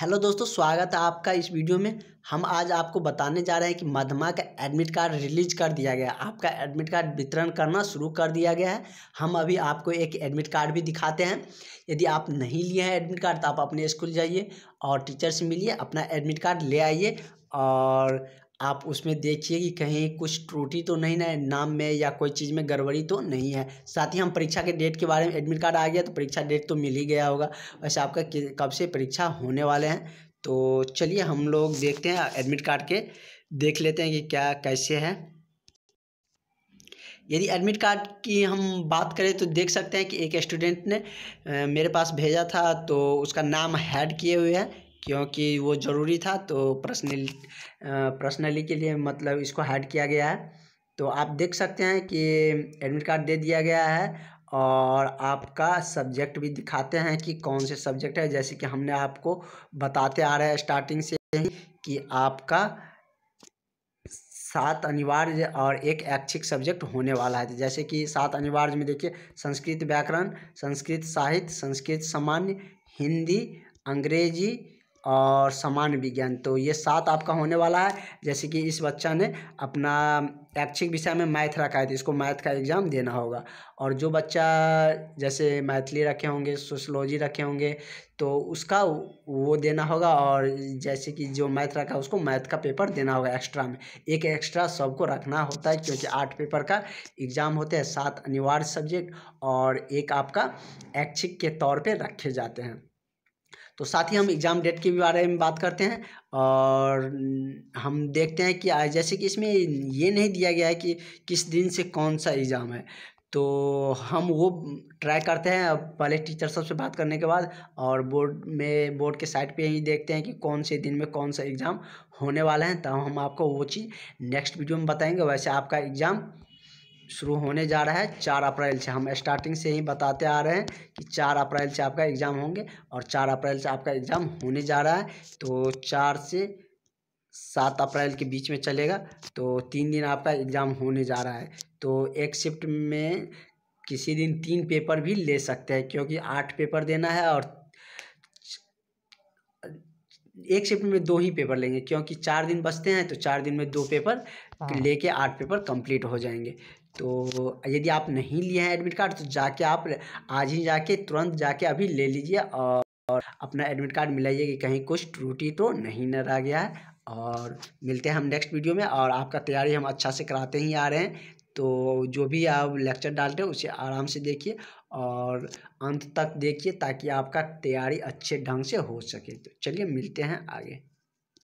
Hello दोस्तों स्वागत है आपका इस वीडियो में हम आज आपको बताने जा रहे हैं कि मधमा का एडमिट कार्ड रिलीज कर दिया गया आपका एडमिट कार्ड वितरण करना शुरू कर दिया गया है हम अभी आपको एक एडमिट कार्ड भी दिखाते हैं यदि आप नहीं लिए हैं एडमिट कार्ड तो आप अपने स्कूल जाइए और टीचर से मिलिए अपना एडमिट कार्ड ले आइए और आप उसमें देखिए कि कहीं कुछ त्रुटि तो नहीं ना नाम में या कोई चीज़ में गड़बड़ी तो नहीं है साथ ही हम परीक्षा के डेट के बारे में एडमिट कार्ड आ गया तो परीक्षा डेट तो मिल ही गया होगा वैसे आपका कब से परीक्षा होने वाले हैं तो चलिए हम लोग देखते हैं एडमिट कार्ड के देख लेते हैं कि क्या कैसे है यदि एडमिट कार्ड की हम बात करें तो देख सकते हैं कि एक स्टूडेंट ने मेरे पास भेजा था तो उसका नाम हैड किए हुए है क्योंकि वो ज़रूरी था तो पर्सनल पर्सनली के लिए मतलब इसको हाइड किया गया है तो आप देख सकते हैं कि एडमिट कार्ड दे दिया गया है और आपका सब्जेक्ट भी दिखाते हैं कि कौन से सब्जेक्ट है जैसे कि हमने आपको बताते आ रहे हैं स्टार्टिंग से ही कि आपका सात अनिवार्य और एक ऐच्छिक सब्जेक्ट होने वाला है जैसे कि सात अनिवार्य में देखिए संस्कृत व्याकरण संस्कृत साहित्य संस्कृत सामान्य हिंदी अंग्रेजी और सामान्य विज्ञान तो ये सात आपका होने वाला है जैसे कि इस बच्चा ने अपना ऐच्छिक विषय में मैथ रखा है तो इसको मैथ का एग्ज़ाम देना होगा और जो बच्चा जैसे मैथिली रखे होंगे सोशलॉजी रखे होंगे तो उसका वो देना होगा और जैसे कि जो मैथ रखा है उसको मैथ का पेपर देना होगा एक्स्ट्रा में एक एक्स्ट्रा सबको रखना होता है क्योंकि आठ पेपर का एग्ज़ाम होते हैं सात अनिवार्य सब्जेक्ट और एक आपका ऐच्छिक के तौर पर रखे जाते हैं तो साथ ही हम एग्ज़ाम डेट के बारे में बात करते हैं और हम देखते हैं कि जैसे कि इसमें ये नहीं दिया गया है कि किस दिन से कौन सा एग्ज़ाम है तो हम वो ट्राई करते हैं पहले टीचर सब से बात करने के बाद और बोर्ड में बोर्ड के साइट पे ही देखते हैं कि कौन से दिन में कौन सा एग्ज़ाम होने वाला है तब हम आपको वो चीज़ नेक्स्ट वीडियो में बताएंगे वैसे आपका एग्ज़ाम शुरू होने जा रहा है चार अप्रैल से हम स्टार्टिंग से ही बताते आ रहे हैं कि चार अप्रैल से आपका एग्ज़ाम होंगे और चार अप्रैल से आपका एग्ज़ाम होने जा रहा है तो चार से सात अप्रैल के बीच में चलेगा तो तीन दिन आपका एग्ज़ाम होने जा रहा है तो एक शिफ्ट में किसी दिन तीन पेपर भी ले सकते हैं क्योंकि आठ पेपर देना है और एक शिफ्ट में दो ही पेपर लेंगे क्योंकि चार दिन बचते हैं तो चार दिन में दो पेपर हाँ। लेके आठ पेपर कंप्लीट हो जाएंगे तो यदि आप नहीं लिए हैं एडमिट कार्ड तो जाके आप आज ही जाके तुरंत जाके अभी ले लीजिए और और अपना एडमिट कार्ड मिलाइए कि कहीं कुछ त्रुटि तो नहीं न रह गया है और मिलते हैं हम नेक्स्ट वीडियो में और आपका तैयारी हम अच्छा से कराते ही आ रहे हैं तो जो भी आप लेक्चर डालते हैं उसे आराम से देखिए और अंत तक देखिए ताकि आपका तैयारी अच्छे ढंग से हो सके तो चलिए मिलते हैं आगे